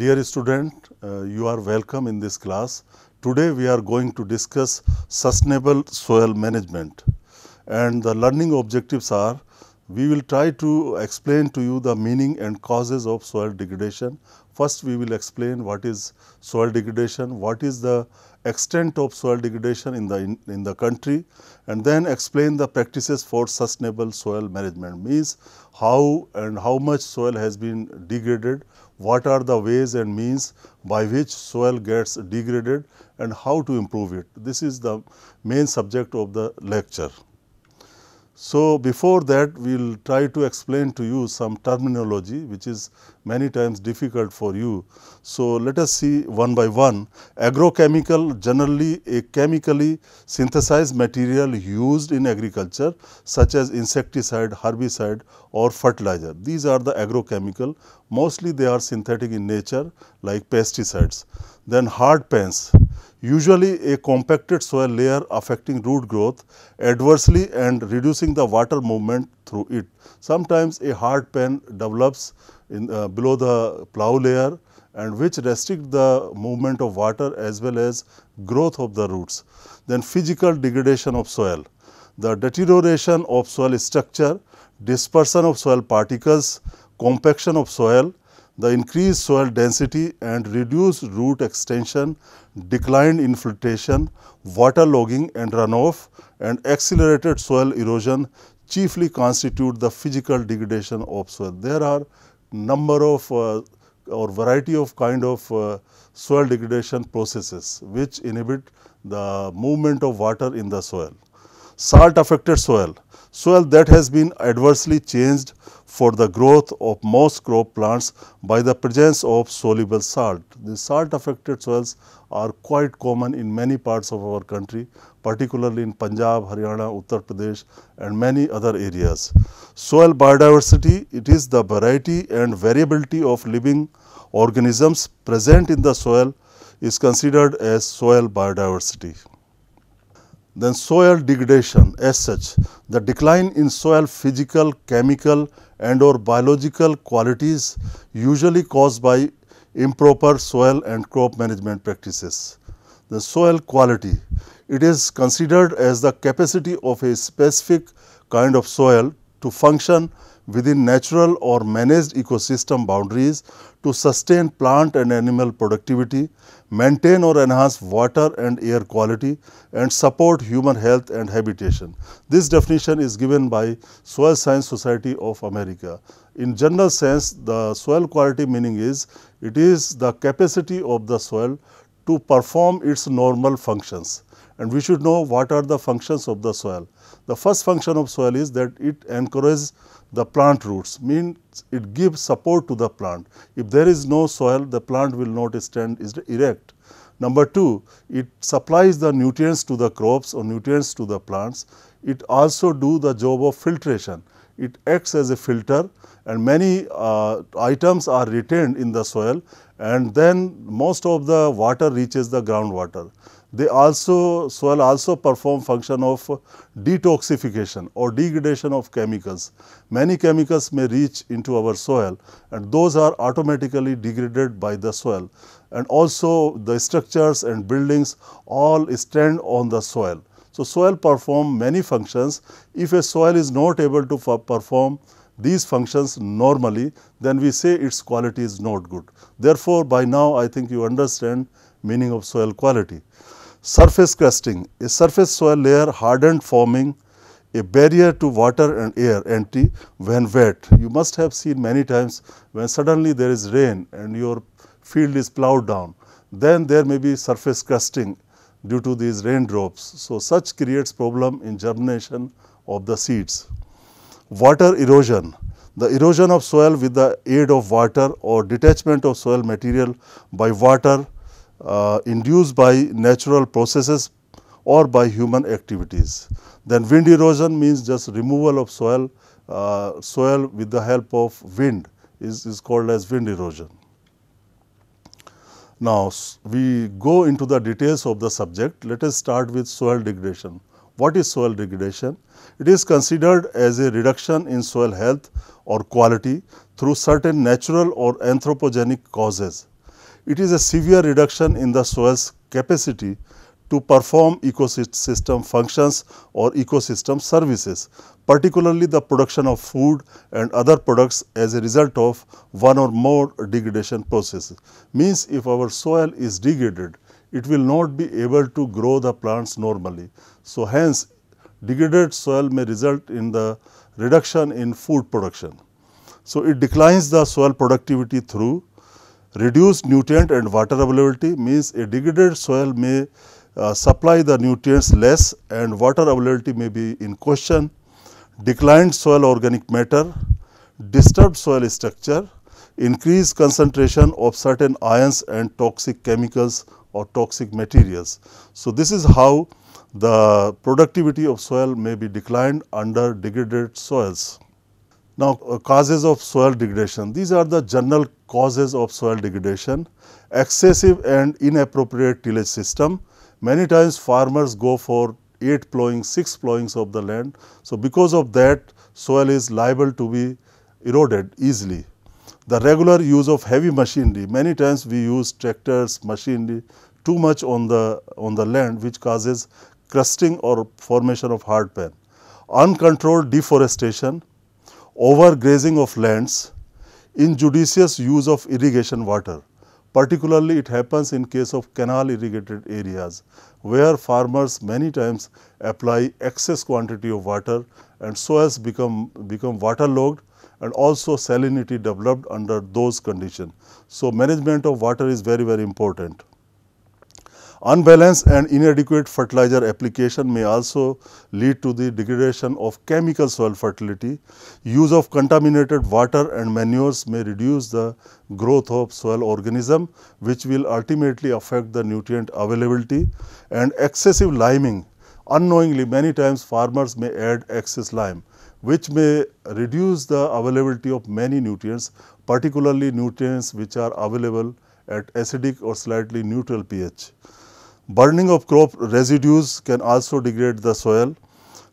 Dear student, uh, you are welcome in this class. Today we are going to discuss sustainable soil management and the learning objectives are we will try to explain to you the meaning and causes of soil degradation. First we will explain what is soil degradation, what is the extent of soil degradation in the in, in the country and then explain the practices for sustainable soil management means how and how much soil has been degraded, what are the ways and means by which soil gets degraded and how to improve it. This is the main subject of the lecture. So, before that we will try to explain to you some terminology which is many times difficult for you. So, let us see one by one. Agrochemical generally a chemically synthesized material used in agriculture such as insecticide, herbicide or fertilizer. These are the agrochemical mostly they are synthetic in nature like pesticides. Then hard pens Usually a compacted soil layer affecting root growth adversely and reducing the water movement through it. Sometimes a hard pan develops in, uh, below the plough layer and which restrict the movement of water as well as growth of the roots. Then physical degradation of soil, the deterioration of soil structure, dispersion of soil particles, compaction of soil, the increased soil density and reduced root extension, declined infiltration, water logging and runoff and accelerated soil erosion chiefly constitute the physical degradation of soil. There are number of uh, or variety of kind of uh, soil degradation processes which inhibit the movement of water in the soil. Salt affected soil, soil that has been adversely changed for the growth of most crop plants by the presence of soluble salt. The salt affected soils are quite common in many parts of our country, particularly in Punjab, Haryana, Uttar Pradesh and many other areas. Soil biodiversity, it is the variety and variability of living organisms present in the soil is considered as soil biodiversity then soil degradation as such. The decline in soil physical, chemical and or biological qualities usually caused by improper soil and crop management practices. The soil quality, it is considered as the capacity of a specific kind of soil to function within natural or managed ecosystem boundaries to sustain plant and animal productivity maintain or enhance water and air quality and support human health and habitation. This definition is given by Soil Science Society of America. In general sense, the soil quality meaning is it is the capacity of the soil to perform its normal functions and we should know what are the functions of the soil. The first function of soil is that it encourages the plant roots, means it gives support to the plant. If there is no soil, the plant will not stand erect. Number two, it supplies the nutrients to the crops or nutrients to the plants. It also do the job of filtration. It acts as a filter and many uh, items are retained in the soil and then most of the water reaches the groundwater they also soil also perform function of detoxification or degradation of chemicals. Many chemicals may reach into our soil and those are automatically degraded by the soil and also the structures and buildings all stand on the soil. So, soil perform many functions. If a soil is not able to perform these functions normally, then we say its quality is not good. Therefore, by now I think you understand meaning of soil quality surface crusting, a surface soil layer hardened forming a barrier to water and air entry when wet. You must have seen many times when suddenly there is rain and your field is plowed down, then there may be surface crusting due to these raindrops. So, such creates problem in germination of the seeds. Water erosion. The erosion of soil with the aid of water or detachment of soil material by water uh, induced by natural processes or by human activities. Then wind erosion means just removal of soil, uh, soil with the help of wind is, is called as wind erosion. Now, we go into the details of the subject. Let us start with soil degradation. What is soil degradation? It is considered as a reduction in soil health or quality through certain natural or anthropogenic causes it is a severe reduction in the soil's capacity to perform ecosystem functions or ecosystem services, particularly the production of food and other products as a result of one or more degradation processes. Means if our soil is degraded, it will not be able to grow the plants normally. So, hence degraded soil may result in the reduction in food production. So, it declines the soil productivity through Reduced nutrient and water availability means a degraded soil may uh, supply the nutrients less and water availability may be in question. Declined soil organic matter, disturbed soil structure, increased concentration of certain ions and toxic chemicals or toxic materials. So, this is how the productivity of soil may be declined under degraded soils. Now, uh, causes of soil degradation. These are the general causes of soil degradation. Excessive and inappropriate tillage system. Many times farmers go for 8 plowing, 6 plowings of the land. So, because of that soil is liable to be eroded easily. The regular use of heavy machinery. Many times we use tractors, machinery too much on the, on the land which causes crusting or formation of hard pan. Uncontrolled deforestation overgrazing of lands, injudicious use of irrigation water. Particularly, it happens in case of canal irrigated areas, where farmers many times apply excess quantity of water and soils become, become waterlogged and also salinity developed under those conditions. So, management of water is very, very important. Unbalanced and inadequate fertilizer application may also lead to the degradation of chemical soil fertility. Use of contaminated water and manures may reduce the growth of soil organism which will ultimately affect the nutrient availability and excessive liming. Unknowingly many times farmers may add excess lime which may reduce the availability of many nutrients particularly nutrients which are available at acidic or slightly neutral pH. Burning of crop residues can also degrade the soil.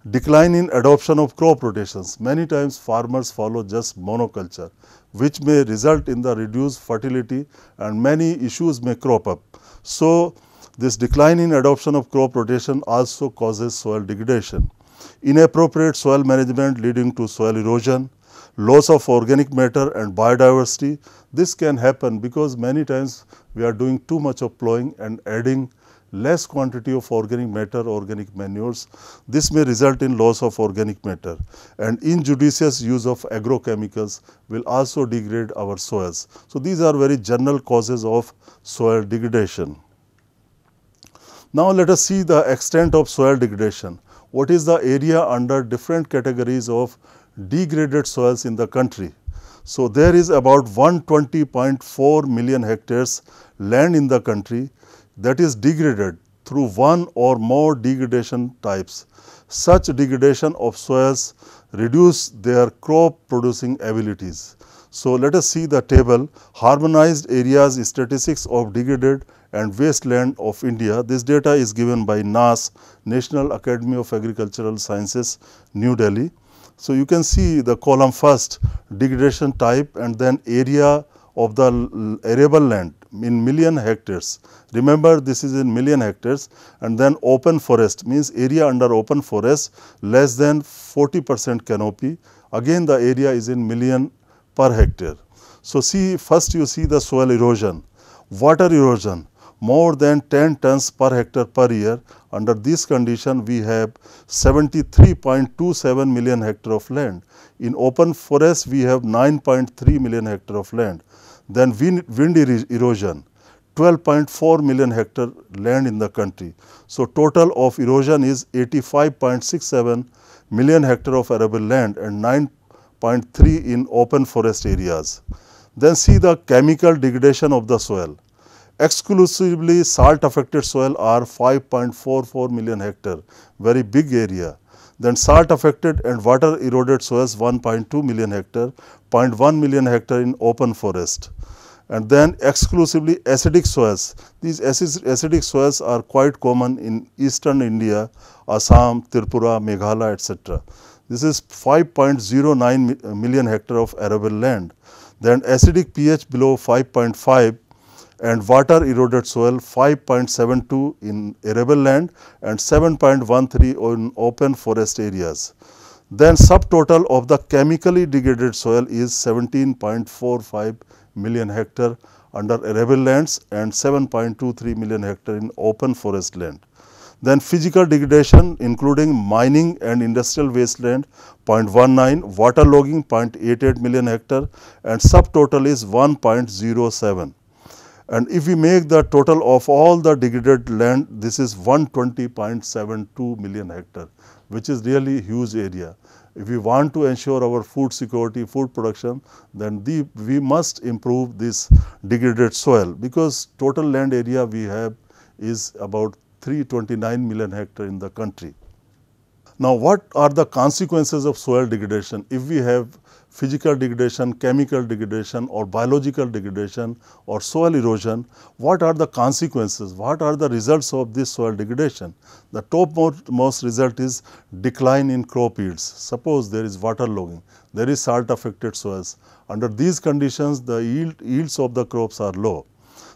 Decline in adoption of crop rotations. Many times farmers follow just monoculture, which may result in the reduced fertility and many issues may crop up. So, this decline in adoption of crop rotation also causes soil degradation. Inappropriate soil management leading to soil erosion, loss of organic matter and biodiversity. This can happen because many times we are doing too much of plowing and adding less quantity of organic matter, organic manures. This may result in loss of organic matter and injudicious use of agrochemicals will also degrade our soils. So, these are very general causes of soil degradation. Now, let us see the extent of soil degradation. What is the area under different categories of degraded soils in the country? So, there is about 120.4 million hectares land in the country that is degraded through one or more degradation types. Such degradation of soils reduce their crop producing abilities. So, let us see the table harmonized areas statistics of degraded and wasteland of India. This data is given by NAS National Academy of Agricultural Sciences New Delhi. So, you can see the column first degradation type and then area of the arable land in million hectares. Remember this is in million hectares and then open forest means area under open forest less than 40 percent canopy. Again the area is in million per hectare. So, see first you see the soil erosion, water erosion more than 10 tons per hectare per year. Under this condition, we have 73.27 million hectare of land. In open forest, we have 9.3 million hectare of land. Then wind, wind erosion, 12.4 million hectare land in the country. So, total of erosion is 85.67 million hectare of arable land and 9.3 in open forest areas. Then see the chemical degradation of the soil. Exclusively salt affected soil are 5.44 million hectare, very big area. Then salt affected and water eroded soils 1.2 million hectare, 0.1 million hectare in open forest and then exclusively acidic soils. These acidic soils are quite common in eastern India, Assam, Tripura, Meghalaya, etc. This is 5.09 uh, million hectare of arable land. Then acidic pH below 5.5 and water eroded soil 5.72 in arable land and 7.13 in open forest areas then subtotal of the chemically degraded soil is 17.45 million hectare under arable lands and 7.23 million hectare in open forest land. Then physical degradation including mining and industrial wasteland 0.19, water logging 0.88 million hectare and subtotal is 1.07. And if we make the total of all the degraded land, this is 120.72 million hectare which is really huge area. If we want to ensure our food security, food production, then the, we must improve this degraded soil because total land area we have is about 329 million hectare in the country. Now, what are the consequences of soil degradation if we have physical degradation, chemical degradation or biological degradation or soil erosion, what are the consequences, what are the results of this soil degradation? The topmost result is decline in crop yields. Suppose there is water logging, there is salt affected soils. Under these conditions, the yield, yields of the crops are low.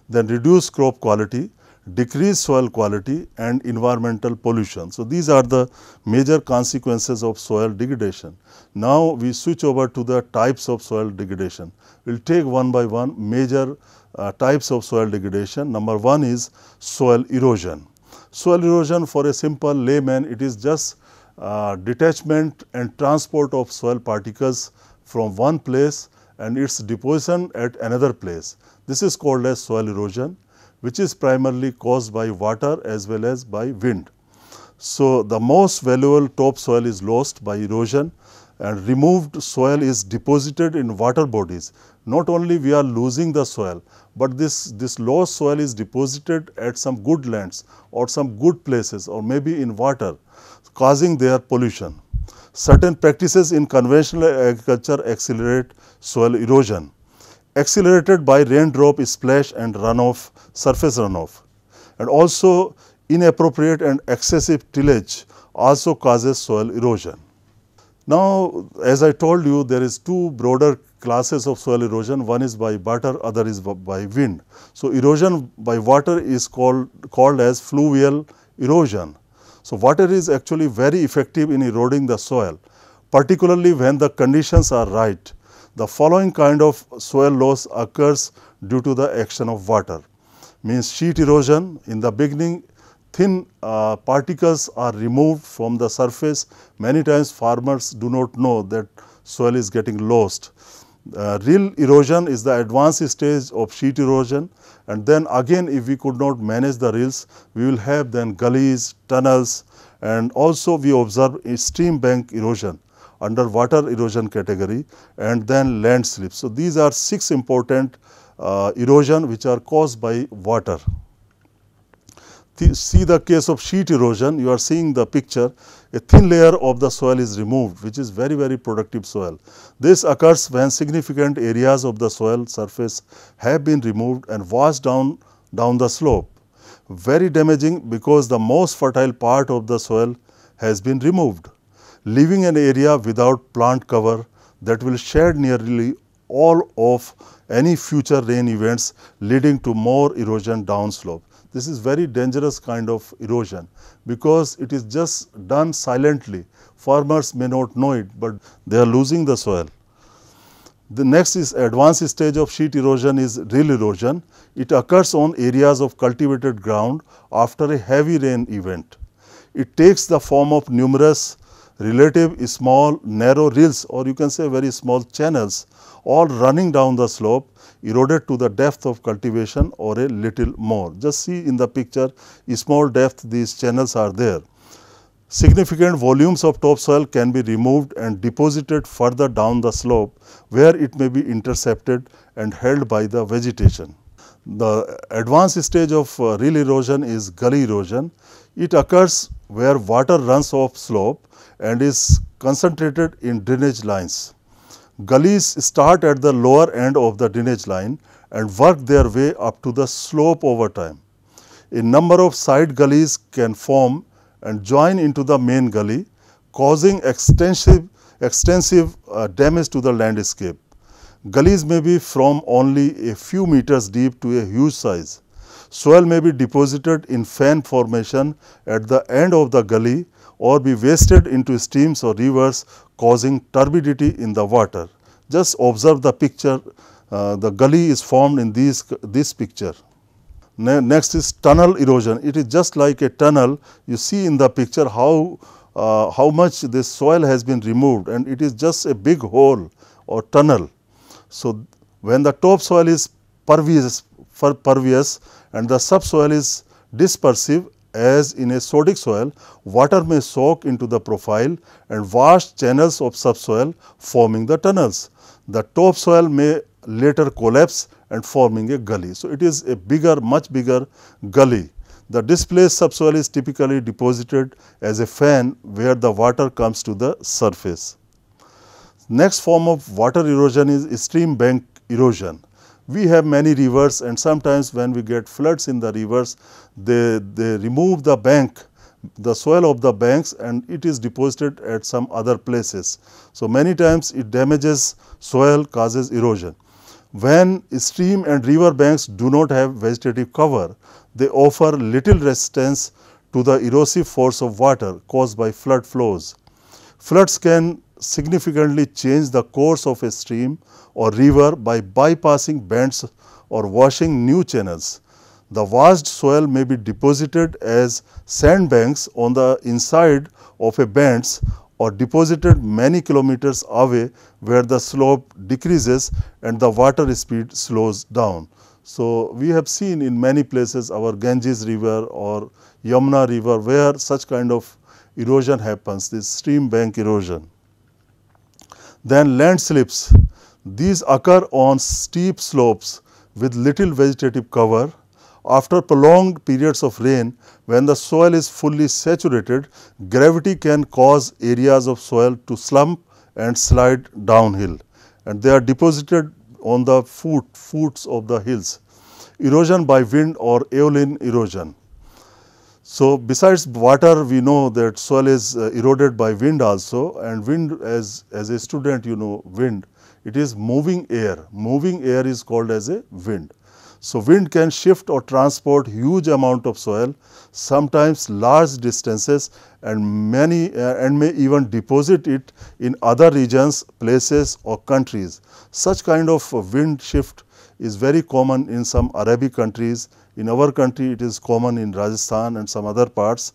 Then reduced crop quality, decreased soil quality and environmental pollution. So, these are the major consequences of soil degradation. Now, we switch over to the types of soil degradation. We will take one by one major uh, types of soil degradation. Number one is soil erosion. Soil erosion for a simple layman it is just uh, detachment and transport of soil particles from one place and its deposition at another place. This is called as soil erosion which is primarily caused by water as well as by wind. So, the most valuable topsoil is lost by erosion and removed soil is deposited in water bodies. Not only we are losing the soil, but this, this lost soil is deposited at some good lands or some good places or maybe in water causing their pollution. Certain practices in conventional agriculture accelerate soil erosion accelerated by raindrop splash and runoff, surface runoff. And also inappropriate and excessive tillage also causes soil erosion. Now, as I told you, there is two broader classes of soil erosion. One is by water, other is by wind. So, erosion by water is called, called as fluvial erosion. So, water is actually very effective in eroding the soil, particularly when the conditions are right the following kind of soil loss occurs due to the action of water. Means sheet erosion in the beginning thin uh, particles are removed from the surface. Many times farmers do not know that soil is getting lost. Uh, real erosion is the advanced stage of sheet erosion and then again if we could not manage the rills, we will have then gullies, tunnels and also we observe stream bank erosion Underwater erosion category and then land So, these are six important uh, erosion which are caused by water. Th see the case of sheet erosion, you are seeing the picture, a thin layer of the soil is removed which is very very productive soil. This occurs when significant areas of the soil surface have been removed and washed down, down the slope. Very damaging because the most fertile part of the soil has been removed leaving an area without plant cover that will shed nearly all of any future rain events leading to more erosion downslope. This is very dangerous kind of erosion because it is just done silently. Farmers may not know it, but they are losing the soil. The next is advanced stage of sheet erosion is rill erosion. It occurs on areas of cultivated ground after a heavy rain event. It takes the form of numerous relative small narrow rills or you can say very small channels all running down the slope eroded to the depth of cultivation or a little more. Just see in the picture small depth these channels are there. Significant volumes of topsoil can be removed and deposited further down the slope where it may be intercepted and held by the vegetation. The advanced stage of uh, rill erosion is gully erosion. It occurs where water runs off slope and is concentrated in drainage lines. Gullies start at the lower end of the drainage line and work their way up to the slope over time. A number of side gullies can form and join into the main gully causing extensive, extensive uh, damage to the landscape. Gullies may be from only a few meters deep to a huge size. Soil may be deposited in fan formation at the end of the gully or be wasted into streams or rivers causing turbidity in the water. Just observe the picture, uh, the gully is formed in these, this picture. Ne next is tunnel erosion. It is just like a tunnel. You see in the picture how, uh, how much this soil has been removed and it is just a big hole or tunnel. So, when the topsoil is pervious, pervious and the subsoil is dispersive as in a sodic soil, water may soak into the profile and vast channels of subsoil forming the tunnels. The topsoil may later collapse and forming a gully. So, it is a bigger, much bigger gully. The displaced subsoil is typically deposited as a fan where the water comes to the surface. Next form of water erosion is stream bank erosion we have many rivers and sometimes when we get floods in the rivers, they, they remove the bank, the soil of the banks and it is deposited at some other places. So, many times it damages soil causes erosion. When stream and river banks do not have vegetative cover, they offer little resistance to the erosive force of water caused by flood flows. Floods can significantly change the course of a stream or river by bypassing bends or washing new channels. The washed soil may be deposited as sandbanks on the inside of a bends or deposited many kilometers away where the slope decreases and the water speed slows down. So, we have seen in many places our Ganges river or Yamuna river where such kind of erosion happens, this stream bank erosion. Then landslips. These occur on steep slopes with little vegetative cover. After prolonged periods of rain, when the soil is fully saturated, gravity can cause areas of soil to slump and slide downhill and they are deposited on the foot, foots of the hills. Erosion by wind or aeolian erosion. So, besides water we know that soil is uh, eroded by wind also and wind as, as a student you know wind it is moving air, moving air is called as a wind. So, wind can shift or transport huge amount of soil sometimes large distances and many uh, and may even deposit it in other regions, places or countries. Such kind of wind shift is very common in some Arabic countries. In our country, it is common in Rajasthan and some other parts.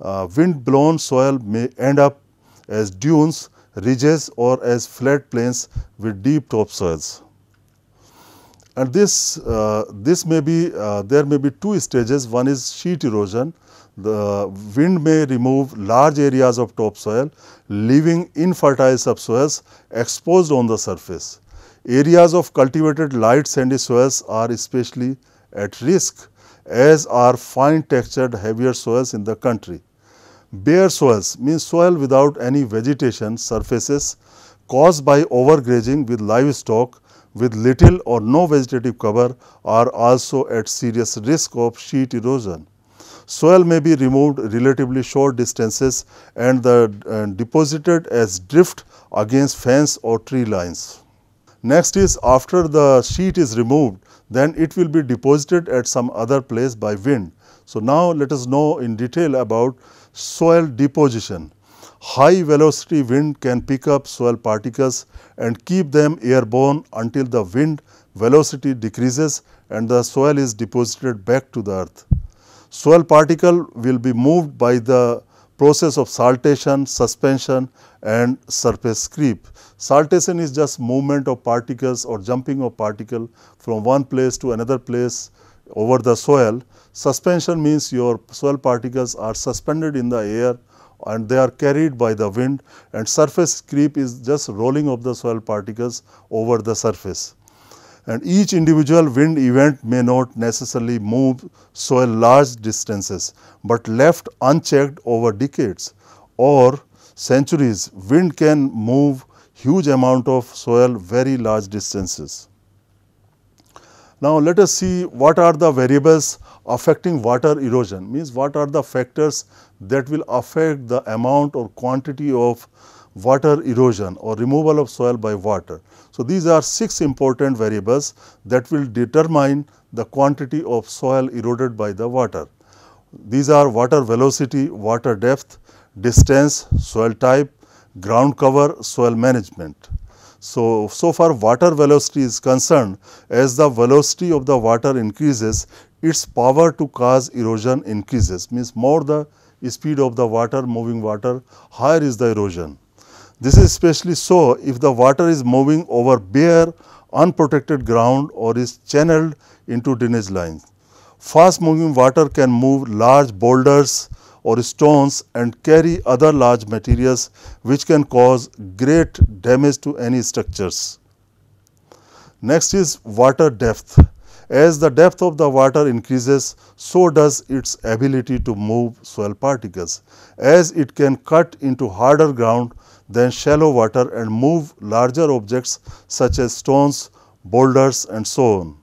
Uh, wind blown soil may end up as dunes, ridges or as flat plains with deep topsoils. And this, uh, this may be, uh, there may be two stages. One is sheet erosion. The wind may remove large areas of topsoil, leaving infertile subsoils exposed on the surface. Areas of cultivated light sandy soils are especially at risk as are fine textured heavier soils in the country. Bare soils means soil without any vegetation surfaces caused by overgrazing with livestock with little or no vegetative cover are also at serious risk of sheet erosion. Soil may be removed relatively short distances and the, uh, deposited as drift against fence or tree lines. Next is after the sheet is removed, then it will be deposited at some other place by wind. So, now let us know in detail about soil deposition. High velocity wind can pick up soil particles and keep them airborne until the wind velocity decreases and the soil is deposited back to the earth. Soil particle will be moved by the process of saltation, suspension and surface creep. Saltation is just movement of particles or jumping of particle from one place to another place over the soil. Suspension means your soil particles are suspended in the air and they are carried by the wind and surface creep is just rolling of the soil particles over the surface. And each individual wind event may not necessarily move soil large distances, but left unchecked over decades or centuries, wind can move huge amount of soil very large distances. Now, let us see what are the variables affecting water erosion means what are the factors that will affect the amount or quantity of water erosion or removal of soil by water. So, these are six important variables that will determine the quantity of soil eroded by the water. These are water velocity, water depth, distance, soil type, ground cover, soil management. So, so far water velocity is concerned, as the velocity of the water increases, its power to cause erosion increases, means more the speed of the water, moving water, higher is the erosion. This is especially so if the water is moving over bare, unprotected ground or is channeled into drainage lines. Fast moving water can move large boulders, or stones and carry other large materials which can cause great damage to any structures. Next is water depth. As the depth of the water increases, so does its ability to move soil particles, as it can cut into harder ground than shallow water and move larger objects such as stones, boulders and so on.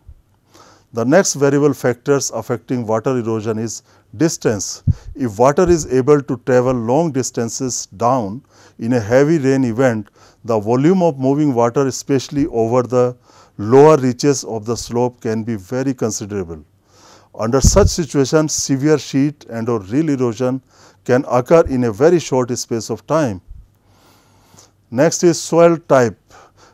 The next variable factors affecting water erosion is distance. If water is able to travel long distances down in a heavy rain event, the volume of moving water especially over the lower reaches of the slope can be very considerable. Under such situations, severe sheet and or real erosion can occur in a very short space of time. Next is soil type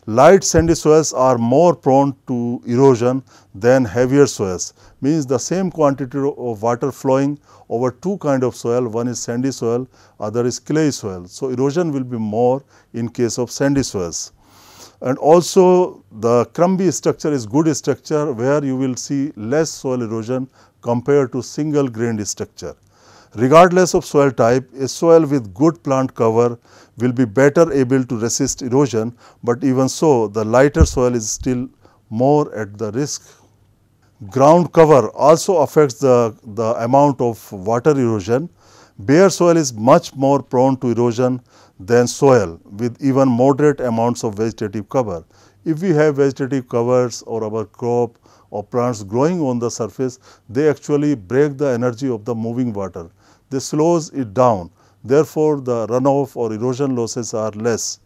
light sandy soils are more prone to erosion than heavier soils. Means the same quantity of water flowing over two kind of soil, one is sandy soil, other is clay soil. So, erosion will be more in case of sandy soils. And also the crumbly structure is good structure where you will see less soil erosion compared to single grained structure. Regardless of soil type, a soil with good plant cover will be better able to resist erosion, but even so the lighter soil is still more at the risk. Ground cover also affects the, the amount of water erosion. Bare soil is much more prone to erosion than soil with even moderate amounts of vegetative cover. If we have vegetative covers or our crop or plants growing on the surface, they actually break the energy of the moving water. They slows it down Therefore, the runoff or erosion losses are less.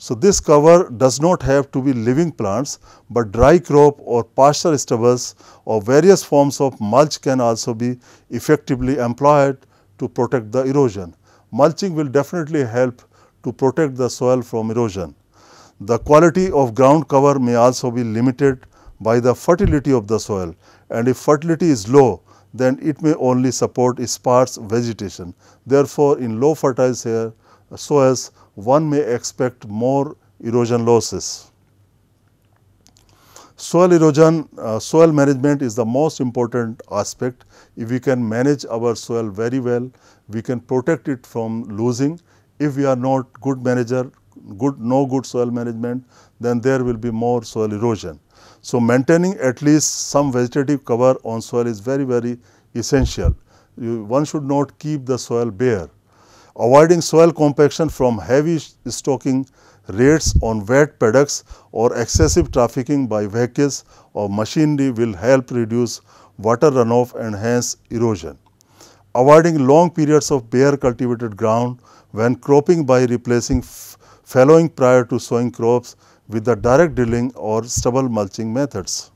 So, this cover does not have to be living plants, but dry crop or pasture stubbles or various forms of mulch can also be effectively employed to protect the erosion. Mulching will definitely help to protect the soil from erosion. The quality of ground cover may also be limited by the fertility of the soil and if fertility is low, then it may only support sparse vegetation. Therefore, in low fertile soils, one may expect more erosion losses. Soil erosion, uh, soil management is the most important aspect. If we can manage our soil very well, we can protect it from losing. If we are not good manager, good no good soil management, then there will be more soil erosion. So, maintaining at least some vegetative cover on soil is very, very essential. You, one should not keep the soil bare. Avoiding soil compaction from heavy stocking rates on wet paddocks or excessive trafficking by vehicles or machinery will help reduce water runoff and hence erosion. Avoiding long periods of bare cultivated ground when cropping by replacing fallowing prior to sowing crops with the direct drilling or stubble mulching methods.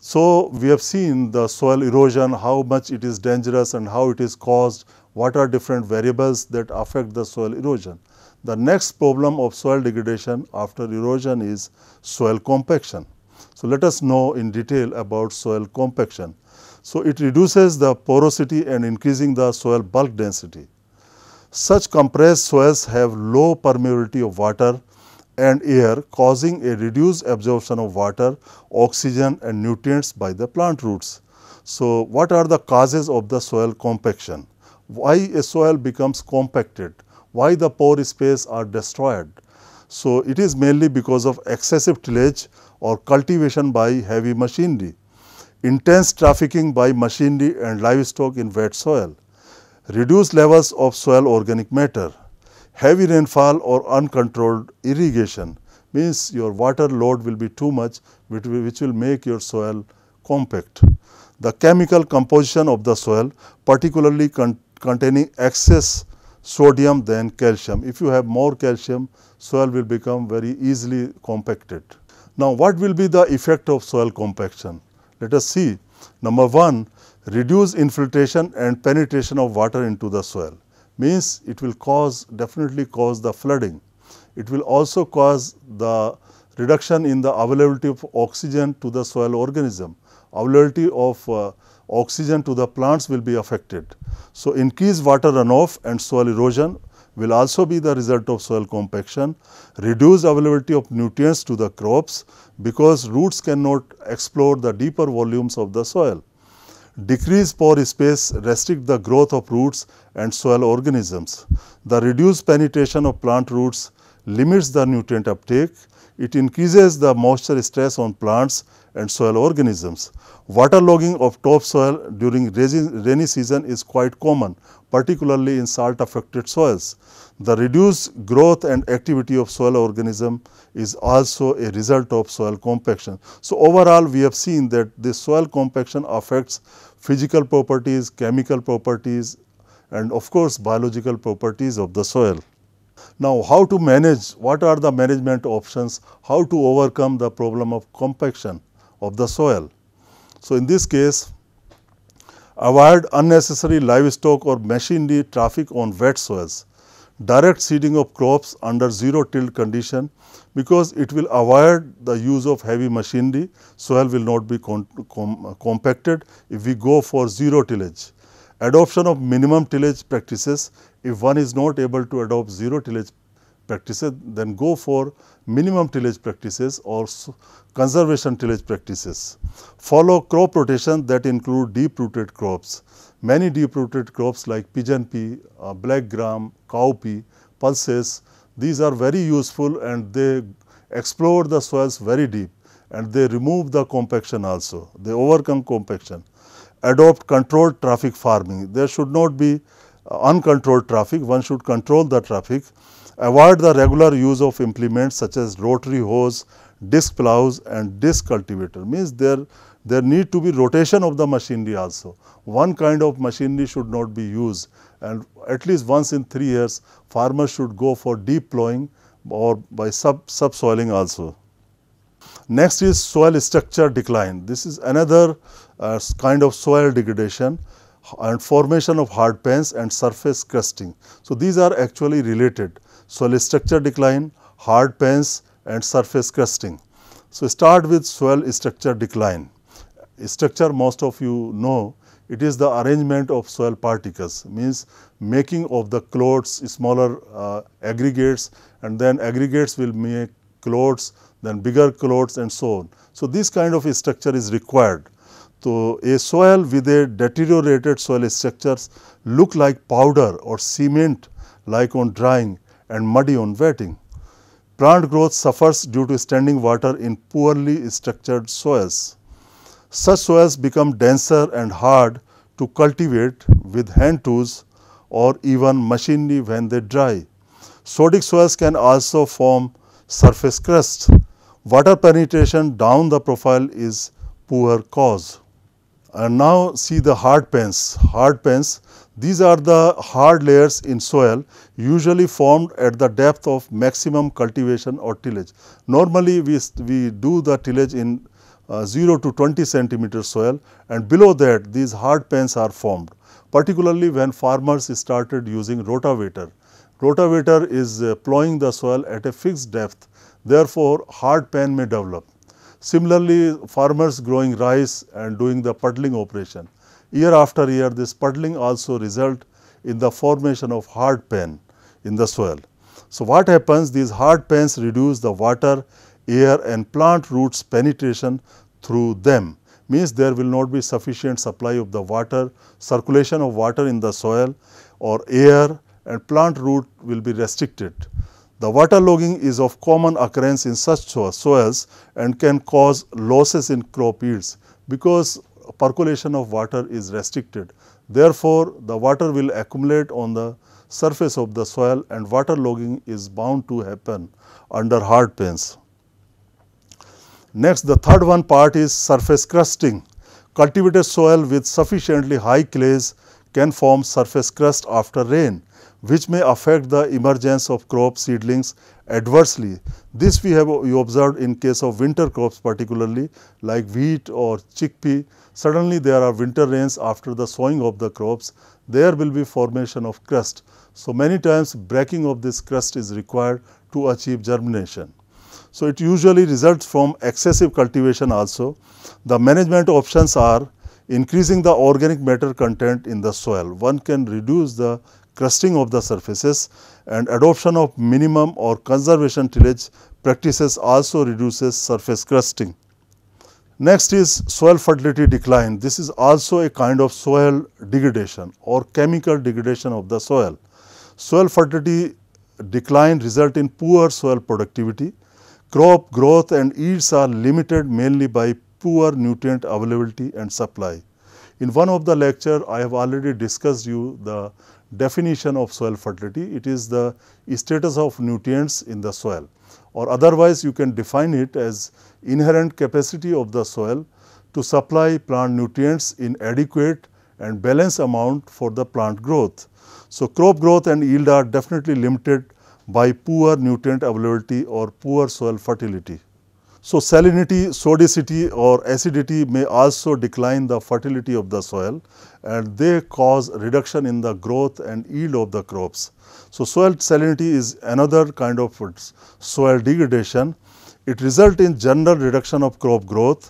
So we have seen the soil erosion, how much it is dangerous and how it is caused, what are different variables that affect the soil erosion. The next problem of soil degradation after erosion is soil compaction. So let us know in detail about soil compaction. So it reduces the porosity and increasing the soil bulk density. Such compressed soils have low permeability of water and air causing a reduced absorption of water, oxygen and nutrients by the plant roots. So, what are the causes of the soil compaction? Why a soil becomes compacted? Why the pore space are destroyed? So, it is mainly because of excessive tillage or cultivation by heavy machinery, intense trafficking by machinery and livestock in wet soil, reduced levels of soil organic matter, heavy rainfall or uncontrolled irrigation means your water load will be too much which will make your soil compact. The chemical composition of the soil particularly con containing excess sodium than calcium. If you have more calcium soil will become very easily compacted. Now what will be the effect of soil compaction? Let us see. Number 1 reduce infiltration and penetration of water into the soil means it will cause definitely cause the flooding. It will also cause the reduction in the availability of oxygen to the soil organism. Availability of uh, oxygen to the plants will be affected. So, increased water runoff and soil erosion will also be the result of soil compaction, reduced availability of nutrients to the crops because roots cannot explore the deeper volumes of the soil. Decreased pore space restrict the growth of roots and soil organisms. The reduced penetration of plant roots limits the nutrient uptake. It increases the moisture stress on plants and soil organisms. Waterlogging of topsoil during rainy season is quite common, particularly in salt affected soils. The reduced growth and activity of soil organism is also a result of soil compaction. So, overall we have seen that this soil compaction affects physical properties, chemical properties and of course biological properties of the soil. Now, how to manage, what are the management options, how to overcome the problem of compaction of the soil. So, in this case, avoid unnecessary livestock or machinery traffic on wet soils direct seeding of crops under zero tilt condition because it will avoid the use of heavy machinery, soil will not be com com compacted if we go for zero tillage. Adoption of minimum tillage practices, if one is not able to adopt zero tillage practices, then go for minimum tillage practices or conservation tillage practices. Follow crop rotation that include deep rooted crops. Many deep rooted crops like pigeon pea, uh, black gram, cowpea, pulses, these are very useful and they explore the soils very deep and they remove the compaction also, they overcome compaction. Adopt controlled traffic farming, there should not be uh, uncontrolled traffic, one should control the traffic Avoid the regular use of implements such as rotary hose, disc plows and disc cultivator means there there need to be rotation of the machinery also. One kind of machinery should not be used and at least once in 3 years farmers should go for deep plowing or by sub subsoiling also. Next is soil structure decline. This is another uh, kind of soil degradation and formation of hard pans and surface crusting. So, these are actually related soil structure decline, hard pans and surface crusting. So, start with soil structure decline. Structure most of you know it is the arrangement of soil particles means making of the clods smaller uh, aggregates and then aggregates will make clods then bigger clods and so on. So, this kind of structure is required. So, a soil with a deteriorated soil structures look like powder or cement like on drying and muddy on wetting. Plant growth suffers due to standing water in poorly structured soils. Such soils become denser and hard to cultivate with hand tools or even machinery when they dry. Sodic soils can also form surface crust. Water penetration down the profile is poor cause. And now see the hard pens. Hard pens these are the hard layers in soil usually formed at the depth of maximum cultivation or tillage. Normally, we, we do the tillage in uh, 0 to 20 centimeter soil and below that these hard pans are formed, particularly when farmers started using rotavator. Rotavator is uh, plowing the soil at a fixed depth, therefore, hard pan may develop. Similarly, farmers growing rice and doing the puddling operation year after year this puddling also result in the formation of hard pan in the soil. So, what happens these hard pans reduce the water, air and plant roots penetration through them means there will not be sufficient supply of the water, circulation of water in the soil or air and plant root will be restricted. The waterlogging is of common occurrence in such soils and can cause losses in crop yields because percolation of water is restricted. Therefore, the water will accumulate on the surface of the soil and water logging is bound to happen under hard pans. Next, the third one part is surface crusting. Cultivated soil with sufficiently high clays can form surface crust after rain, which may affect the emergence of crop seedlings adversely. This we have observed in case of winter crops particularly like wheat or chickpea. Suddenly there are winter rains after the sowing of the crops, there will be formation of crust. So, many times breaking of this crust is required to achieve germination. So, it usually results from excessive cultivation also. The management options are increasing the organic matter content in the soil. One can reduce the crusting of the surfaces and adoption of minimum or conservation tillage practices also reduces surface crusting. Next is soil fertility decline. This is also a kind of soil degradation or chemical degradation of the soil. Soil fertility decline result in poor soil productivity. Crop growth and yields are limited mainly by poor nutrient availability and supply. In one of the lecture, I have already discussed you the definition of soil fertility, it is the status of nutrients in the soil or otherwise you can define it as inherent capacity of the soil to supply plant nutrients in adequate and balanced amount for the plant growth. So, crop growth and yield are definitely limited by poor nutrient availability or poor soil fertility. So, salinity, sodicity or acidity may also decline the fertility of the soil and they cause reduction in the growth and yield of the crops. So, soil salinity is another kind of soil degradation. It results in general reduction of crop growth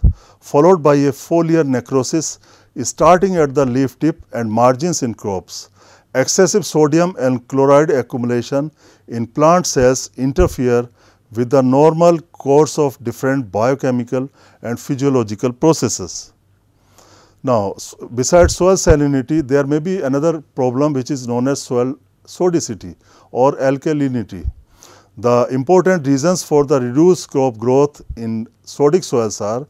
followed by a foliar necrosis starting at the leaf tip and margins in crops. Excessive sodium and chloride accumulation in plant cells interfere with the normal course of different biochemical and physiological processes. Now, besides soil salinity, there may be another problem which is known as soil sodicity or alkalinity. The important reasons for the reduced crop growth in sodic soils are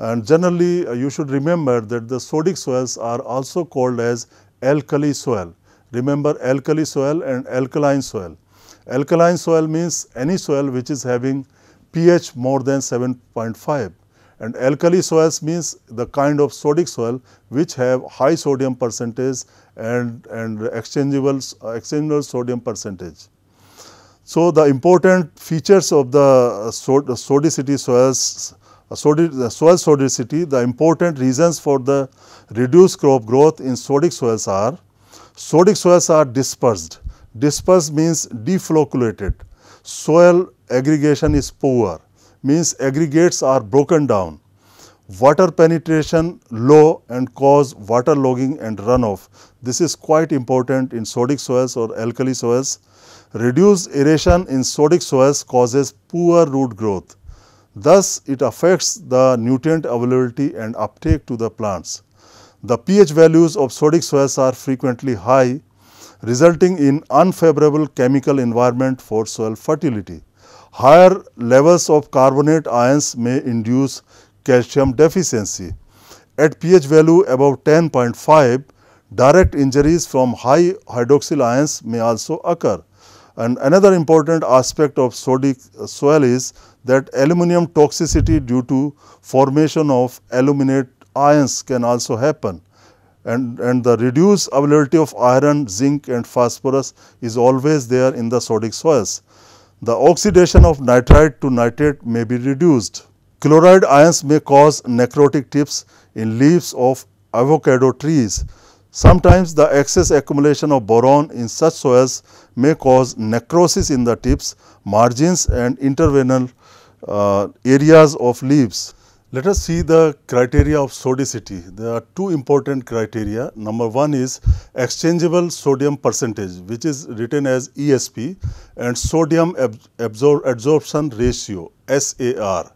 and generally uh, you should remember that the sodic soils are also called as alkali soil. Remember alkali soil and alkaline soil. Alkaline soil means any soil which is having pH more than 7.5 and alkali soils means the kind of sodic soil which have high sodium percentage and, and exchangeable, uh, exchangeable sodium percentage. So, the important features of the uh, sod sodicity soils, uh, soil sodicity, the important reasons for the reduced crop growth in sodic soils are, sodic soils are dispersed, dispersed means deflocculated, soil aggregation is poor, means aggregates are broken down. Water penetration low and cause water logging and runoff. This is quite important in sodic soils or alkali soils. Reduced aeration in sodic soils causes poor root growth. Thus, it affects the nutrient availability and uptake to the plants. The pH values of sodic soils are frequently high, resulting in unfavorable chemical environment for soil fertility higher levels of carbonate ions may induce calcium deficiency. At pH value above 10.5, direct injuries from high hydroxyl ions may also occur. And another important aspect of sodic uh, soil is that aluminum toxicity due to formation of aluminate ions can also happen. And, and the reduced availability of iron, zinc and phosphorus is always there in the sodic soils the oxidation of nitrite to nitrate may be reduced. Chloride ions may cause necrotic tips in leaves of avocado trees. Sometimes the excess accumulation of boron in such soils may cause necrosis in the tips, margins and intervenal uh, areas of leaves. Let us see the criteria of sodicity. There are two important criteria. Number one is exchangeable sodium percentage, which is written as ESP, and sodium absor adsorption ratio, SAR.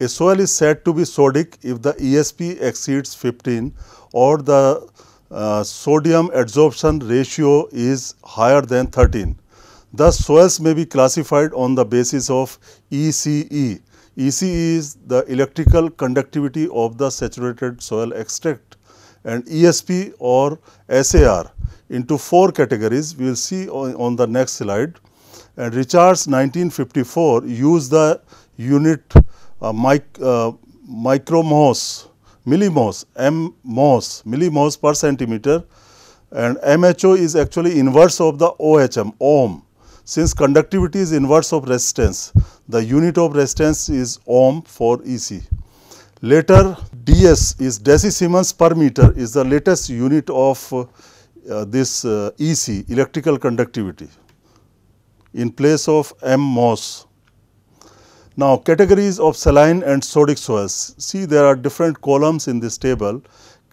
A soil is said to be sodic if the ESP exceeds 15 or the uh, sodium adsorption ratio is higher than 13. Thus, soils may be classified on the basis of ECE EC is the electrical conductivity of the saturated soil extract and ESP or SAR into four categories we will see on, on the next slide. And Richards 1954 used the unit uh, mic, uh, micromos, millimos, mmos, millimos per centimeter and MHO is actually inverse of the OHM, ohm. Since conductivity is inverse of resistance, the unit of resistance is ohm for EC. Later DS is decisimens per meter is the latest unit of uh, this uh, EC electrical conductivity in place of MMOS. Now categories of saline and sodic soils. See there are different columns in this table.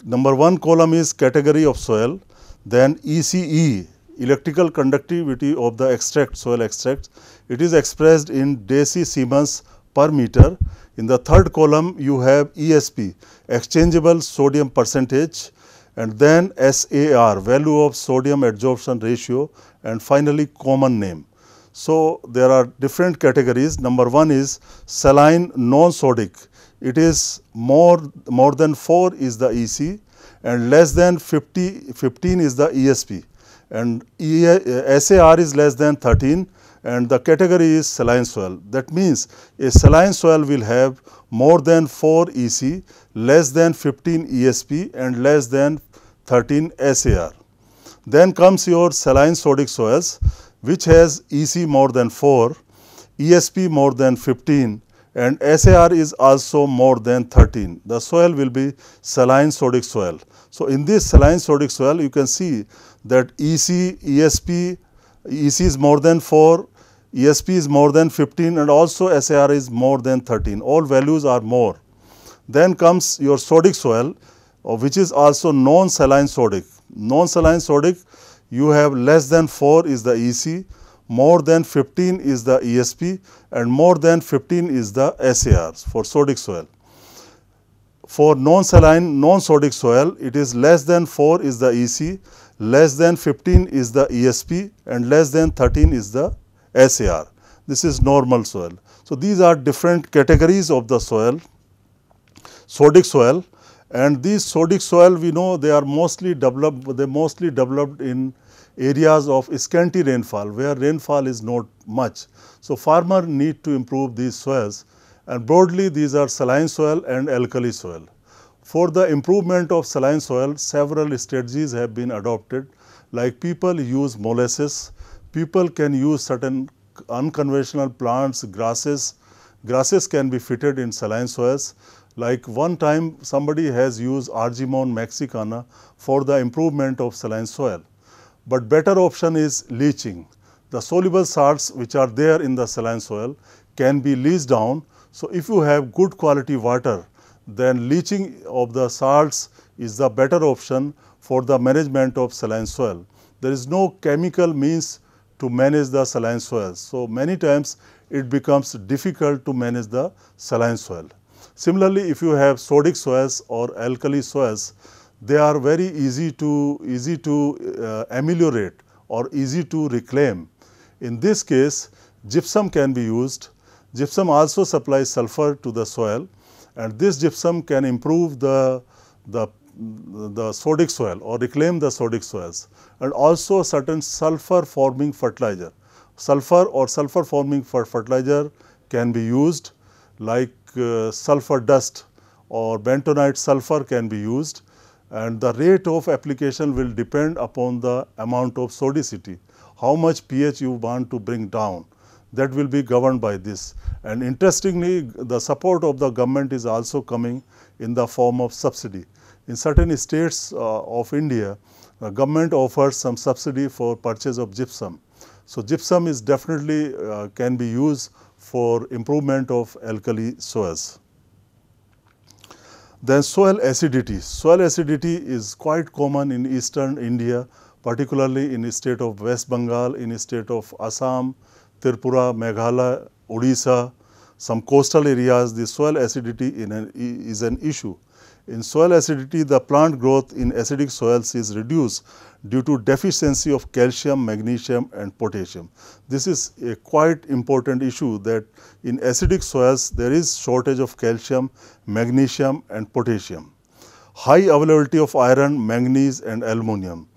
Number 1 column is category of soil, then ECE electrical conductivity of the extract soil extract it is expressed in deci Siemens per meter. In the third column, you have ESP, exchangeable sodium percentage, and then SAR, value of sodium adsorption ratio, and finally common name. So, there are different categories. Number one is saline non-sodic. It is more, more than 4 is the EC and less than 50, 15 is the ESP and e, SAR is less than 13 and the category is saline soil. That means a saline soil will have more than 4 EC, less than 15 ESP and less than 13 SAR. Then comes your saline sodic soils which has EC more than 4, ESP more than 15 and SAR is also more than 13. The soil will be saline sodic soil. So, in this saline sodic soil you can see that EC, ESP, EC is more than 4, ESP is more than 15 and also SAR is more than 13, all values are more. Then comes your sodic soil uh, which is also non-saline sodic. Non-saline sodic you have less than 4 is the EC, more than 15 is the ESP and more than 15 is the SAR for sodic soil. For non-saline, non-sodic soil, it is less than 4 is the EC, less than 15 is the ESP and less than 13 is the SAR. This is normal soil. So, these are different categories of the soil, sodic soil and these sodic soil we know they are mostly developed, they mostly developed in areas of scanty rainfall where rainfall is not much. So, farmer need to improve these soils and broadly these are saline soil and alkali soil. For the improvement of saline soil, several strategies have been adopted like people use molasses people can use certain unconventional plants, grasses. Grasses can be fitted in saline soils. Like one time somebody has used Argimon mexicana for the improvement of saline soil. But better option is leaching. The soluble salts which are there in the saline soil can be leached down. So, if you have good quality water, then leaching of the salts is the better option for the management of saline soil. There is no chemical means to manage the saline soils. So, many times it becomes difficult to manage the saline soil. Similarly, if you have sodic soils or alkali soils, they are very easy to easy to uh, ameliorate or easy to reclaim. In this case, gypsum can be used. Gypsum also supplies sulfur to the soil and this gypsum can improve the, the the sodic soil or reclaim the sodic soils and also certain sulfur forming fertilizer. Sulfur or sulfur forming fertilizer can be used like uh, sulfur dust or bentonite sulfur can be used and the rate of application will depend upon the amount of sodicity, how much pH you want to bring down that will be governed by this. And interestingly, the support of the government is also coming in the form of subsidy. In certain states uh, of India, uh, government offers some subsidy for purchase of gypsum. So, gypsum is definitely uh, can be used for improvement of alkali soils. Then soil acidity. Soil acidity is quite common in eastern India, particularly in the state of West Bengal, in the state of Assam, Tripura, Meghalaya, Odisha, some coastal areas, the soil acidity an, is an issue. In soil acidity, the plant growth in acidic soils is reduced due to deficiency of calcium, magnesium and potassium. This is a quite important issue that in acidic soils, there is shortage of calcium, magnesium and potassium. High availability of iron, manganese and aluminum.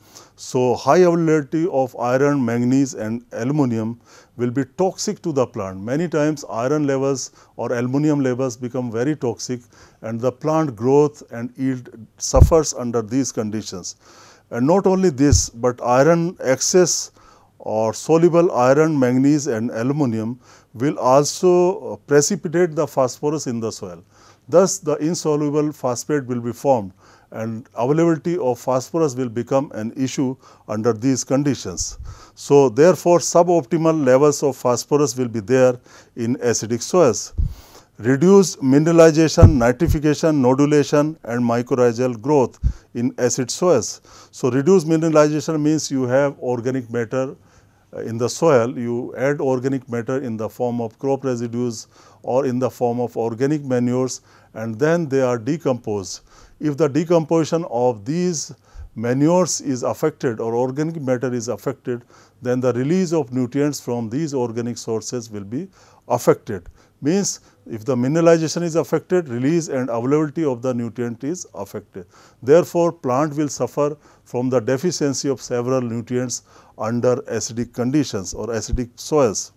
So, high availability of iron, manganese and aluminum will be toxic to the plant. Many times iron levels or aluminum levels become very toxic and the plant growth and yield suffers under these conditions. And not only this, but iron excess or soluble iron, manganese and aluminum will also precipitate the phosphorus in the soil. Thus, the insoluble phosphate will be formed and availability of phosphorus will become an issue under these conditions. So, therefore, suboptimal levels of phosphorus will be there in acidic soils. Reduced mineralization, nitrification, nodulation and mycorrhizal growth in acid soils. So, reduced mineralization means you have organic matter uh, in the soil, you add organic matter in the form of crop residues or in the form of organic manures and then they are decomposed if the decomposition of these manures is affected or organic matter is affected, then the release of nutrients from these organic sources will be affected. Means, if the mineralization is affected, release and availability of the nutrient is affected. Therefore, plant will suffer from the deficiency of several nutrients under acidic conditions or acidic soils.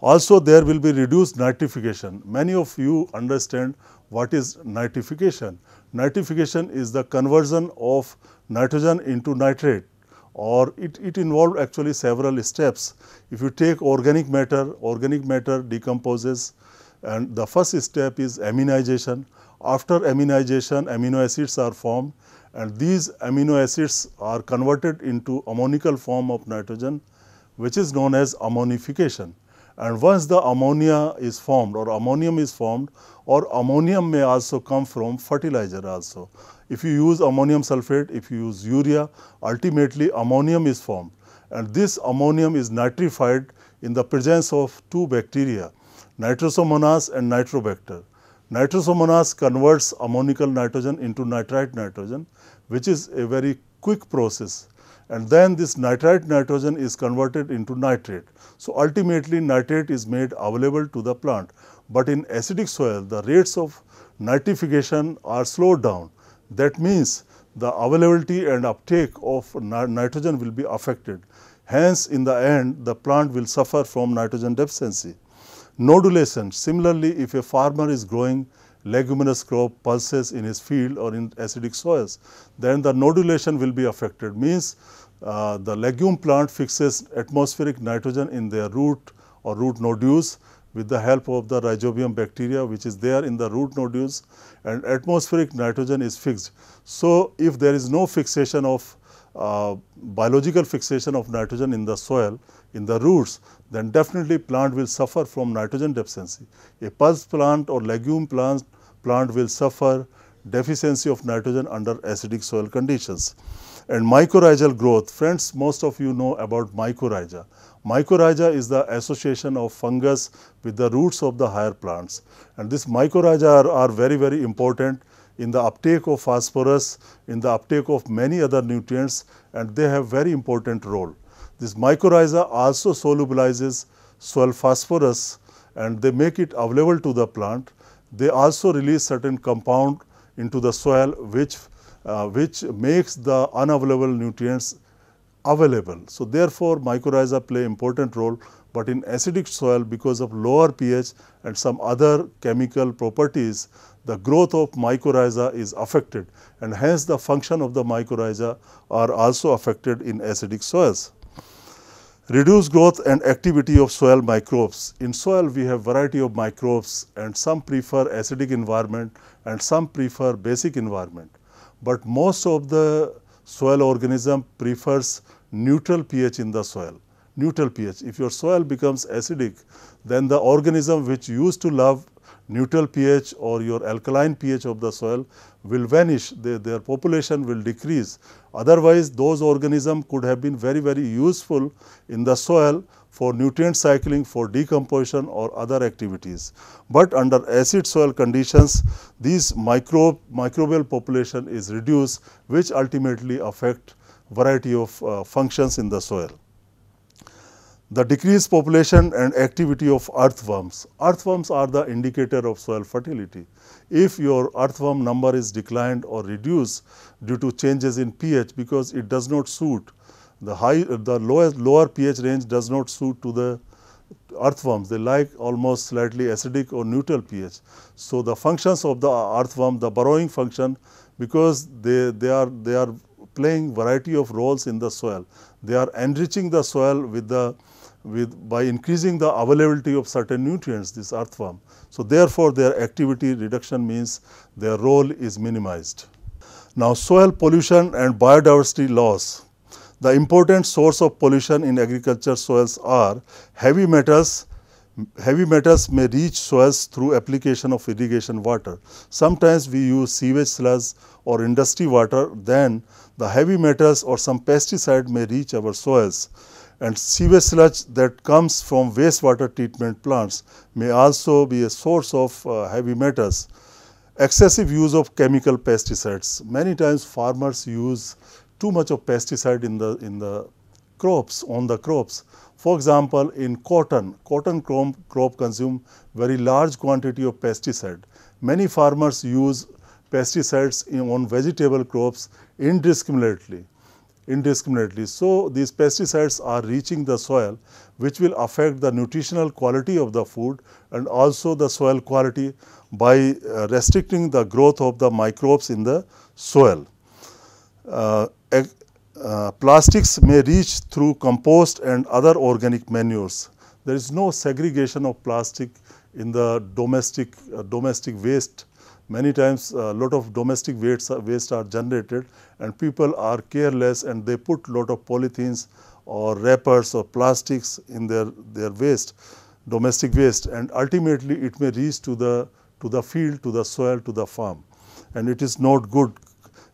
Also, there will be reduced nitrification. Many of you understand what is nitrification? Nitrification is the conversion of nitrogen into nitrate or it, it involved actually several steps. If you take organic matter, organic matter decomposes and the first step is aminization. After aminization, amino acids are formed and these amino acids are converted into ammonical form of nitrogen which is known as ammonification. And once the ammonia is formed or ammonium is formed or ammonium may also come from fertilizer also. If you use ammonium sulfate, if you use urea, ultimately ammonium is formed. And this ammonium is nitrified in the presence of two bacteria, nitrosomonas and nitrobacter. Nitrosomonas converts ammonical nitrogen into nitrite nitrogen, which is a very quick process and then this nitrite nitrogen is converted into nitrate. So, ultimately nitrate is made available to the plant, but in acidic soil the rates of nitrification are slowed down. That means, the availability and uptake of nitrogen will be affected. Hence, in the end the plant will suffer from nitrogen deficiency. Nodulation, similarly if a farmer is growing leguminous crop pulses in his field or in acidic soils, then the nodulation will be affected means uh, the legume plant fixes atmospheric nitrogen in their root or root nodules with the help of the rhizobium bacteria which is there in the root nodules and atmospheric nitrogen is fixed. So, if there is no fixation of uh, biological fixation of nitrogen in the soil in the roots then definitely plant will suffer from nitrogen deficiency. A pulse plant or legume plant plant will suffer deficiency of nitrogen under acidic soil conditions. And mycorrhizal growth, friends most of you know about mycorrhiza. Mycorrhiza is the association of fungus with the roots of the higher plants and this mycorrhiza are, are very very important in the uptake of phosphorus, in the uptake of many other nutrients and they have very important role. This mycorrhiza also solubilizes soil phosphorus and they make it available to the plant they also release certain compound into the soil which, uh, which makes the unavailable nutrients available. So, therefore, mycorrhiza play important role, but in acidic soil because of lower pH and some other chemical properties, the growth of mycorrhiza is affected and hence the function of the mycorrhiza are also affected in acidic soils. Reduce growth and activity of soil microbes. In soil, we have variety of microbes and some prefer acidic environment and some prefer basic environment. But most of the soil organism prefers neutral pH in the soil, neutral pH. If your soil becomes acidic, then the organism which used to love neutral pH or your alkaline pH of the soil will vanish, they, their population will decrease. Otherwise, those organisms could have been very, very useful in the soil for nutrient cycling, for decomposition or other activities. But under acid soil conditions, these micro, microbial population is reduced, which ultimately affect variety of uh, functions in the soil the decreased population and activity of earthworms. Earthworms are the indicator of soil fertility. If your earthworm number is declined or reduced due to changes in pH because it does not suit the high the lowest lower pH range does not suit to the earthworms they like almost slightly acidic or neutral pH. So, the functions of the earthworm the burrowing function because they, they are they are playing variety of roles in the soil. They are enriching the soil with the with by increasing the availability of certain nutrients this earthworm. So, therefore, their activity reduction means their role is minimized. Now, soil pollution and biodiversity loss. The important source of pollution in agriculture soils are heavy metals, heavy metals may reach soils through application of irrigation water. Sometimes we use sewage sludge or industry water, then the heavy metals or some pesticide may reach our soils and sewage sludge that comes from wastewater treatment plants may also be a source of uh, heavy metals. Excessive use of chemical pesticides. Many times farmers use too much of pesticide in the, in the crops, on the crops. For example, in cotton, cotton crop, crop consume very large quantity of pesticide. Many farmers use pesticides in, on vegetable crops indiscriminately indiscriminately. So, these pesticides are reaching the soil which will affect the nutritional quality of the food and also the soil quality by uh, restricting the growth of the microbes in the soil. Uh, uh, plastics may reach through compost and other organic manures. There is no segregation of plastic in the domestic, uh, domestic waste Many times a lot of domestic waste, waste are generated and people are careless and they put lot of polythenes or wrappers or plastics in their, their waste, domestic waste and ultimately it may reach to the, to the field, to the soil, to the farm and it is not good.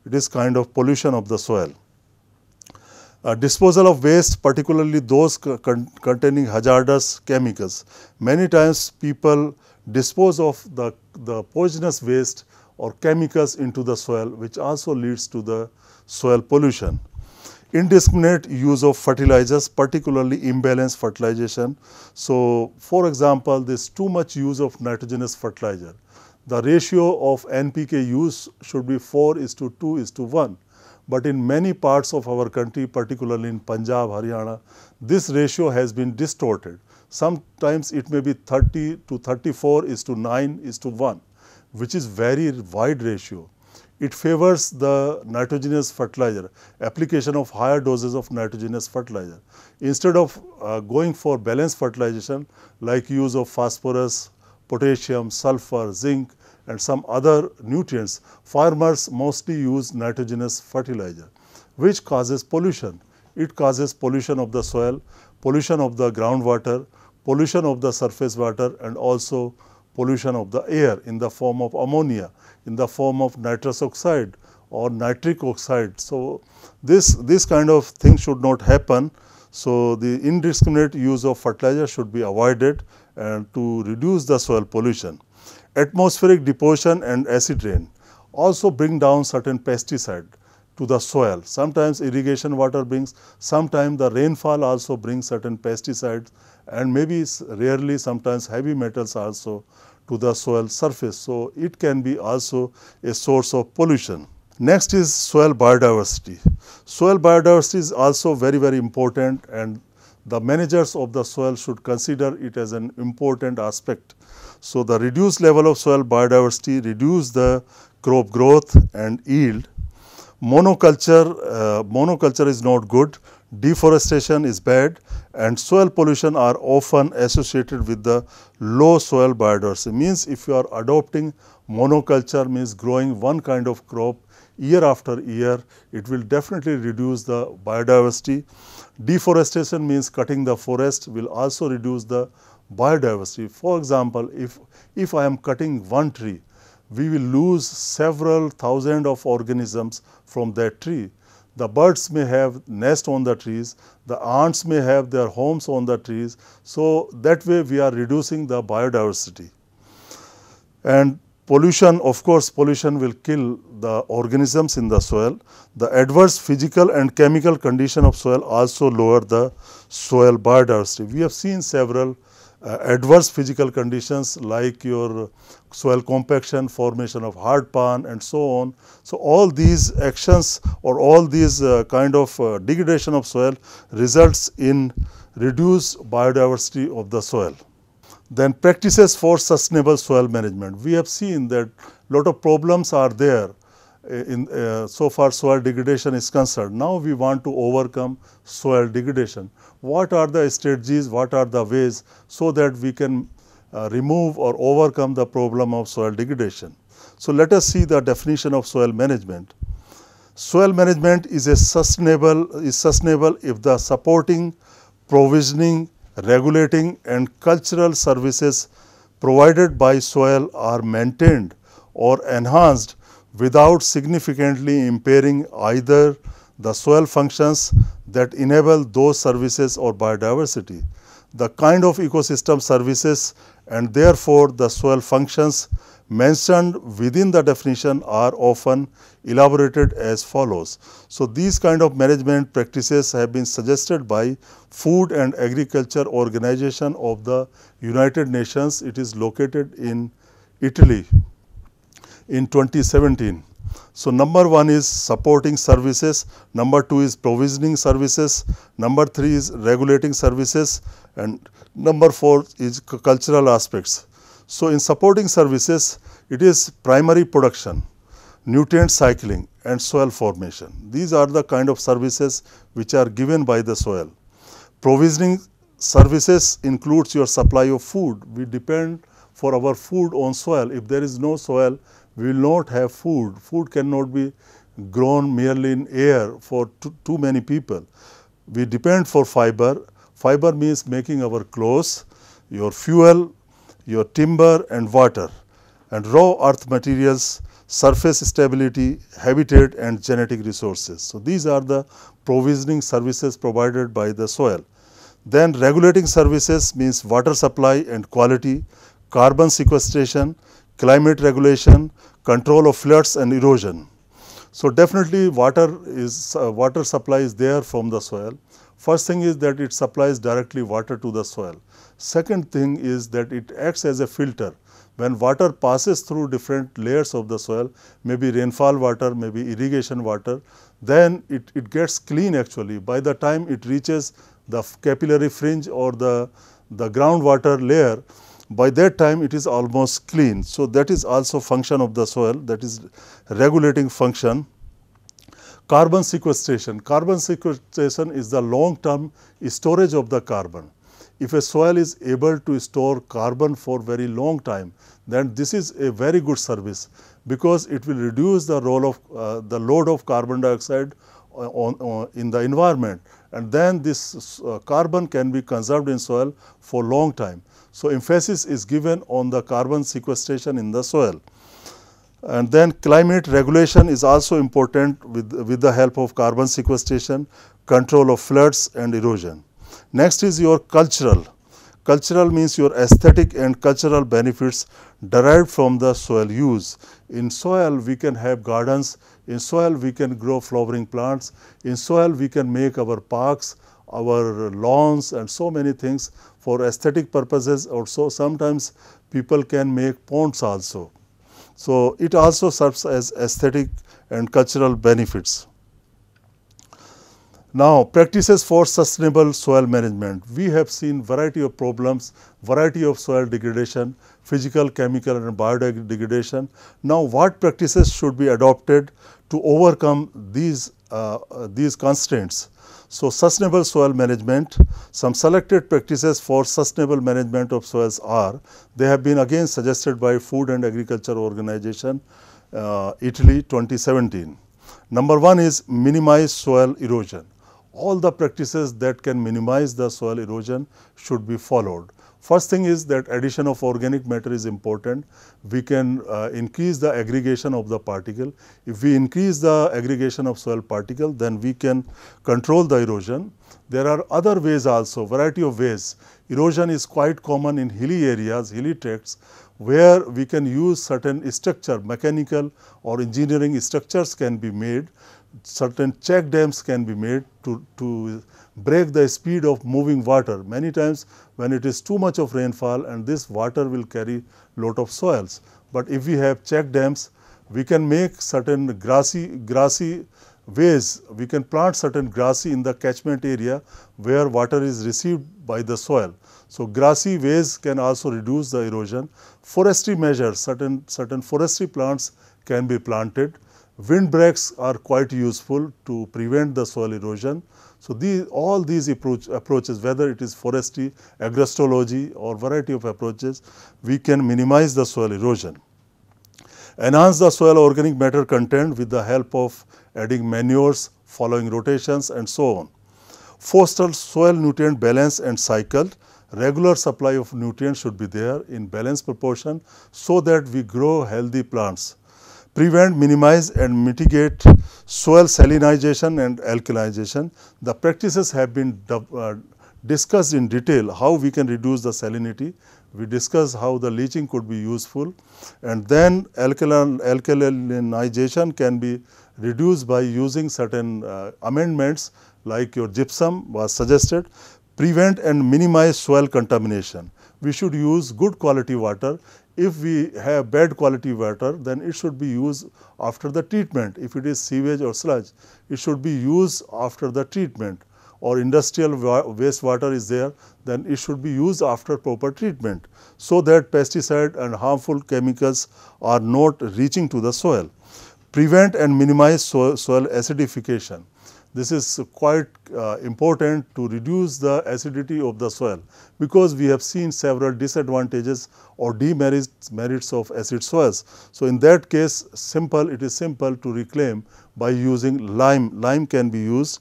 It is kind of pollution of the soil. Uh, disposal of waste, particularly those con containing hazardous chemicals. Many times people dispose of the, the poisonous waste or chemicals into the soil which also leads to the soil pollution. Indiscriminate use of fertilizers particularly imbalanced fertilization. So, for example, this too much use of nitrogenous fertilizer. The ratio of NPK use should be 4 is to 2 is to 1 but in many parts of our country particularly in Punjab, Haryana, this ratio has been distorted sometimes it may be 30 to 34 is to 9 is to 1, which is very wide ratio. It favors the nitrogenous fertilizer, application of higher doses of nitrogenous fertilizer. Instead of uh, going for balanced fertilization like use of phosphorus, potassium, sulfur, zinc and some other nutrients, farmers mostly use nitrogenous fertilizer, which causes pollution. It causes pollution of the soil, pollution of the groundwater, pollution of the surface water and also pollution of the air in the form of ammonia, in the form of nitrous oxide or nitric oxide. So, this, this kind of thing should not happen. So, the indiscriminate use of fertilizer should be avoided and to reduce the soil pollution. Atmospheric deposition and acid rain also bring down certain pesticide to the soil. Sometimes irrigation water brings, sometimes the rainfall also brings certain pesticides and maybe rarely sometimes heavy metals also to the soil surface. So, it can be also a source of pollution. Next is soil biodiversity. Soil biodiversity is also very, very important and the managers of the soil should consider it as an important aspect. So, the reduced level of soil biodiversity reduce the crop growth and yield. Monoculture, uh, monoculture is not good, deforestation is bad and soil pollution are often associated with the low soil biodiversity. Means if you are adopting monoculture means growing one kind of crop year after year, it will definitely reduce the biodiversity. Deforestation means cutting the forest will also reduce the biodiversity. For example, if, if I am cutting one tree, we will lose several thousand of organisms from that tree the birds may have nest on the trees, the ants may have their homes on the trees. So, that way we are reducing the biodiversity. And pollution, of course, pollution will kill the organisms in the soil. The adverse physical and chemical condition of soil also lower the soil biodiversity. We have seen several uh, adverse physical conditions like your soil compaction, formation of hard pan and so on. So, all these actions or all these uh, kind of uh, degradation of soil results in reduced biodiversity of the soil. Then practices for sustainable soil management. We have seen that lot of problems are there uh, in uh, so far soil degradation is concerned. Now, we want to overcome soil degradation what are the strategies, what are the ways so that we can uh, remove or overcome the problem of soil degradation. So, let us see the definition of soil management. Soil management is a sustainable is sustainable if the supporting, provisioning, regulating and cultural services provided by soil are maintained or enhanced without significantly impairing either the soil functions that enable those services or biodiversity, the kind of ecosystem services and therefore the soil functions mentioned within the definition are often elaborated as follows. So, these kind of management practices have been suggested by Food and Agriculture Organization of the United Nations. It is located in Italy in 2017. So, number one is supporting services, number two is provisioning services, number three is regulating services and number four is cultural aspects. So, in supporting services, it is primary production, nutrient cycling and soil formation. These are the kind of services which are given by the soil. Provisioning services includes your supply of food. We depend for our food on soil. If there is no soil, we will not have food. Food cannot be grown merely in air for too, too many people. We depend for fiber. Fiber means making our clothes, your fuel, your timber and water and raw earth materials, surface stability, habitat and genetic resources. So, these are the provisioning services provided by the soil. Then regulating services means water supply and quality, carbon sequestration, climate regulation, control of floods and erosion. So definitely water is uh, water supply is there from the soil. First thing is that it supplies directly water to the soil. Second thing is that it acts as a filter. When water passes through different layers of the soil, maybe rainfall water, maybe irrigation water, then it, it gets clean actually. By the time it reaches the capillary fringe or the, the groundwater layer, by that time it is almost clean. So, that is also function of the soil that is regulating function. Carbon sequestration, carbon sequestration is the long term storage of the carbon. If a soil is able to store carbon for very long time, then this is a very good service because it will reduce the role of uh, the load of carbon dioxide uh, on, on, uh, in the environment and then this uh, carbon can be conserved in soil for long time. So, emphasis is given on the carbon sequestration in the soil. And then climate regulation is also important with, with the help of carbon sequestration, control of floods and erosion. Next is your cultural. Cultural means your aesthetic and cultural benefits derived from the soil use. In soil, we can have gardens, in soil, we can grow flowering plants, in soil, we can make our parks, our lawns and so many things for aesthetic purposes also sometimes people can make ponds also. So, it also serves as aesthetic and cultural benefits. Now, practices for sustainable soil management. We have seen variety of problems, variety of soil degradation, physical, chemical and biodegradation. Now, what practices should be adopted to overcome these, uh, uh these constraints? So, sustainable soil management, some selected practices for sustainable management of soils are, they have been again suggested by Food and Agriculture Organization, uh, Italy 2017. Number one is minimize soil erosion. All the practices that can minimize the soil erosion should be followed. First thing is that addition of organic matter is important. We can uh, increase the aggregation of the particle. If we increase the aggregation of soil particle, then we can control the erosion. There are other ways also, variety of ways. Erosion is quite common in hilly areas, hilly tracts, where we can use certain structure, mechanical or engineering structures can be made certain check dams can be made to, to break the speed of moving water. Many times when it is too much of rainfall and this water will carry lot of soils. But if we have check dams, we can make certain grassy, grassy ways, we can plant certain grassy in the catchment area where water is received by the soil. So, grassy ways can also reduce the erosion. Forestry measures, certain, certain forestry plants can be planted Wind breaks are quite useful to prevent the soil erosion. So, these, all these approach, approaches whether it is forestry, agrostology or variety of approaches we can minimize the soil erosion. Enhance the soil organic matter content with the help of adding manures, following rotations and so on. Foster soil nutrient balance and cycle regular supply of nutrients should be there in balanced proportion so that we grow healthy plants prevent, minimize and mitigate soil salinization and alkalization. The practices have been uh, discussed in detail how we can reduce the salinity. We discussed how the leaching could be useful and then alkaline, alkalinization can be reduced by using certain uh, amendments like your gypsum was suggested. Prevent and minimize soil contamination. We should use good quality water if we have bad quality water, then it should be used after the treatment. If it is sewage or sludge, it should be used after the treatment or industrial wa wastewater is there, then it should be used after proper treatment, so that pesticide and harmful chemicals are not reaching to the soil. Prevent and minimize so soil acidification. This is quite uh, important to reduce the acidity of the soil because we have seen several disadvantages or demerits merits of acid soils. So, in that case simple it is simple to reclaim by using lime. Lime can be used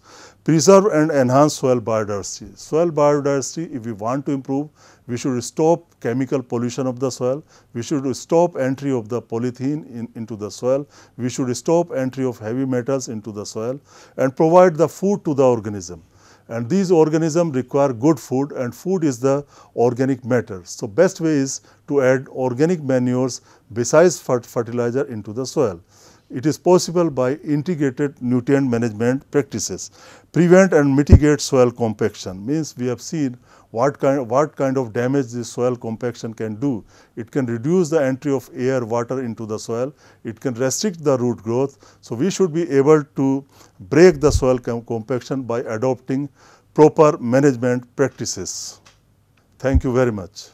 preserve and enhance soil biodiversity. Soil biodiversity, if we want to improve, we should stop chemical pollution of the soil, we should stop entry of the polythene in, into the soil, we should stop entry of heavy metals into the soil and provide the food to the organism. And these organisms require good food and food is the organic matter. So, best way is to add organic manures besides fertilizer into the soil. It is possible by integrated nutrient management practices. Prevent and mitigate soil compaction means we have seen what kind, what kind of damage this soil compaction can do. It can reduce the entry of air water into the soil, it can restrict the root growth. So, we should be able to break the soil compaction by adopting proper management practices. Thank you very much.